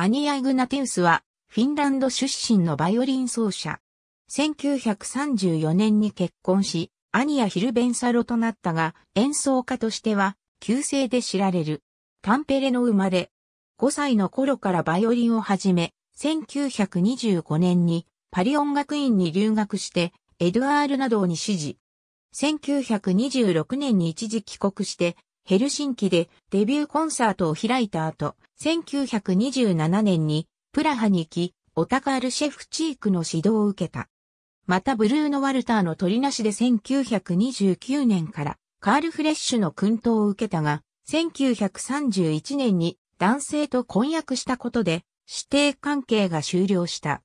アニア・イグナテウスは、フィンランド出身のバイオリン奏者。1934年に結婚し、アニア・ヒルベンサロとなったが、演奏家としては、旧姓で知られる。タンペレの生まれ。5歳の頃からバイオリンを始め、1925年にパリ音楽院に留学して、エドアールなどに指示。1926年に一時帰国して、ヘルシンキでデビューコンサートを開いた後、1927年にプラハに行き、オタカール・シェフチークの指導を受けた。またブルーノ・ワルターの取りなしで1929年からカール・フレッシュの薫陶を受けたが、1931年に男性と婚約したことで指定関係が終了した。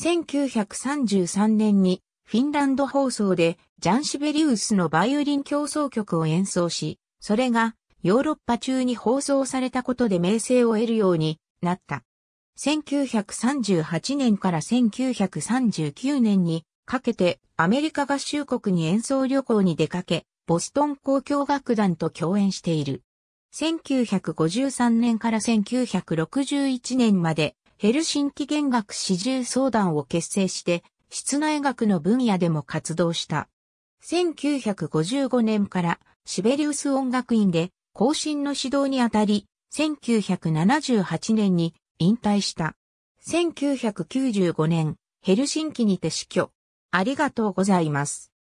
1933年にフィンランド放送でジャンシベリウスのバイオリン競争曲を演奏し、それがヨーロッパ中に放送されたことで名声を得るようになった。1938年から1939年にかけてアメリカ合衆国に演奏旅行に出かけ、ボストン交響楽団と共演している。1953年から1961年までヘルシンキ弦楽四重相談を結成して、室内楽の分野でも活動した。1955年からシベリウス音楽院で後進の指導にあたり、1978年に引退した。1995年、ヘルシンキにて死去。ありがとうございます。